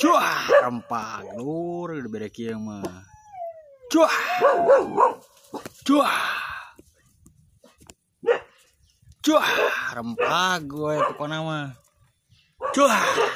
Cuah, rempah, lur, udah beda kia mah. Cuah, cuah, cuah, rempah gue pokoknya mah. Cuah.